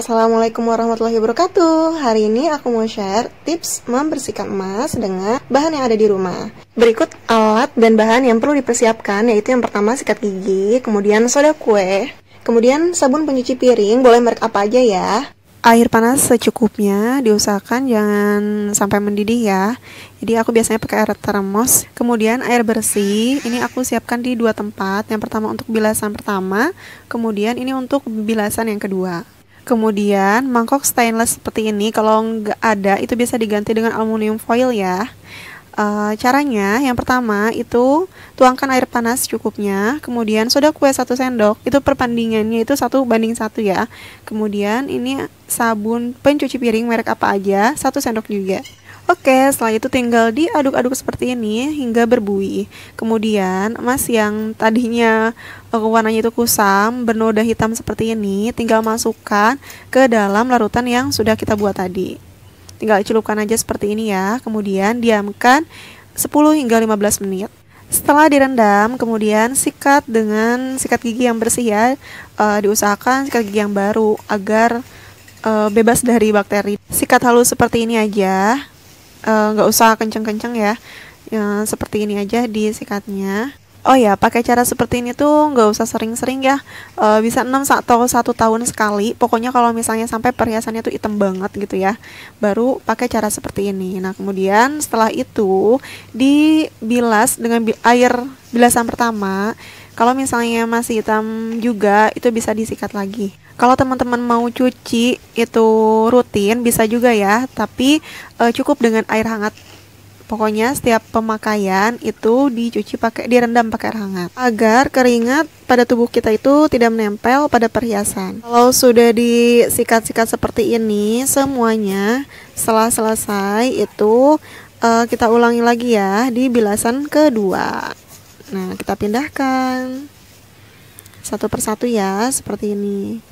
Assalamualaikum warahmatullahi wabarakatuh Hari ini aku mau share tips membersihkan emas dengan bahan yang ada di rumah Berikut alat dan bahan yang perlu dipersiapkan yaitu yang pertama sikat gigi, kemudian soda kue Kemudian sabun pencuci piring, boleh merek apa aja ya air panas secukupnya diusahakan jangan sampai mendidih ya jadi aku biasanya pakai air termos kemudian air bersih ini aku siapkan di dua tempat yang pertama untuk bilasan pertama kemudian ini untuk bilasan yang kedua Kemudian mangkok stainless seperti ini kalau nggak ada itu bisa diganti dengan aluminium foil ya. Uh, caranya yang pertama itu tuangkan air panas cukupnya, kemudian soda kue satu sendok, itu perbandingannya itu satu banding satu ya. Kemudian ini sabun pencuci piring merek apa aja satu sendok juga. Oke, setelah itu tinggal diaduk-aduk seperti ini hingga berbuih. Kemudian emas yang tadinya e, warnanya itu kusam, bernoda hitam seperti ini, tinggal masukkan ke dalam larutan yang sudah kita buat tadi. Tinggal celupkan aja seperti ini ya, kemudian diamkan 10 hingga 15 menit. Setelah direndam, kemudian sikat dengan sikat gigi yang bersih ya. E, diusahakan sikat gigi yang baru agar e, bebas dari bakteri. Sikat halus seperti ini aja Eh, nggak uh, usah kenceng-kenceng ya. ya seperti ini aja di sikatnya. Oh ya, pakai cara seperti ini tuh nggak usah sering-sering ya. uh, bisa 6 atau satu tahun sekali. Pokoknya kalau misalnya sampai perhiasannya tuh hitam banget gitu ya. Baru pakai cara seperti ini. Nah, kemudian setelah itu dibilas dengan bi air bilasan pertama kalau misalnya masih hitam juga itu bisa disikat lagi. Kalau teman-teman mau cuci itu rutin bisa juga ya, tapi e, cukup dengan air hangat. Pokoknya setiap pemakaian itu dicuci pakai direndam pakai air hangat agar keringat pada tubuh kita itu tidak menempel pada perhiasan. Kalau sudah disikat-sikat seperti ini semuanya setelah selesai itu e, kita ulangi lagi ya di bilasan kedua. Nah, kita pindahkan satu persatu ya, seperti ini.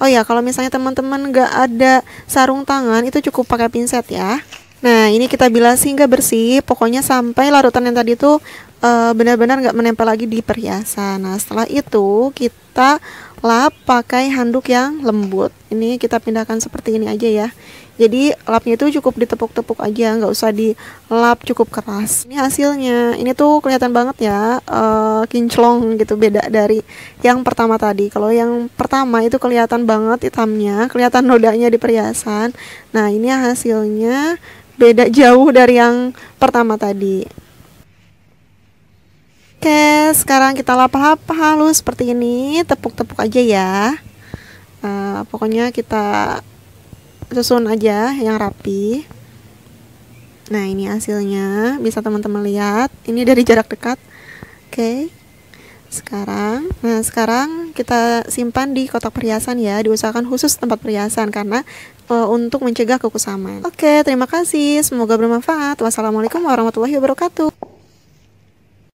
Oh ya, kalau misalnya teman-teman nggak ada sarung tangan, itu cukup pakai pinset ya. Nah, ini kita bilas hingga bersih, pokoknya sampai larutan yang tadi itu Eh, benar-benar nggak menempel lagi di perhiasan. Nah, setelah itu kita lap pakai handuk yang lembut. Ini kita pindahkan seperti ini aja ya. Jadi lapnya itu cukup ditepuk-tepuk aja, nggak usah dilap cukup keras. Ini hasilnya, ini tuh kelihatan banget ya, uh, kinclong gitu beda dari yang pertama tadi. Kalau yang pertama itu kelihatan banget hitamnya, kelihatan nodanya di perhiasan. Nah ini hasilnya beda jauh dari yang pertama tadi. Oke, sekarang kita lap-lap halus seperti ini, tepuk-tepuk aja ya. Uh, pokoknya kita susun aja yang rapi. Nah, ini hasilnya. Bisa teman-teman lihat, ini dari jarak dekat. Oke. Sekarang, nah sekarang kita simpan di kotak perhiasan ya, diusahakan khusus tempat perhiasan karena uh, untuk mencegah kekusaman. Oke, terima kasih. Semoga bermanfaat. Wassalamualaikum warahmatullahi wabarakatuh.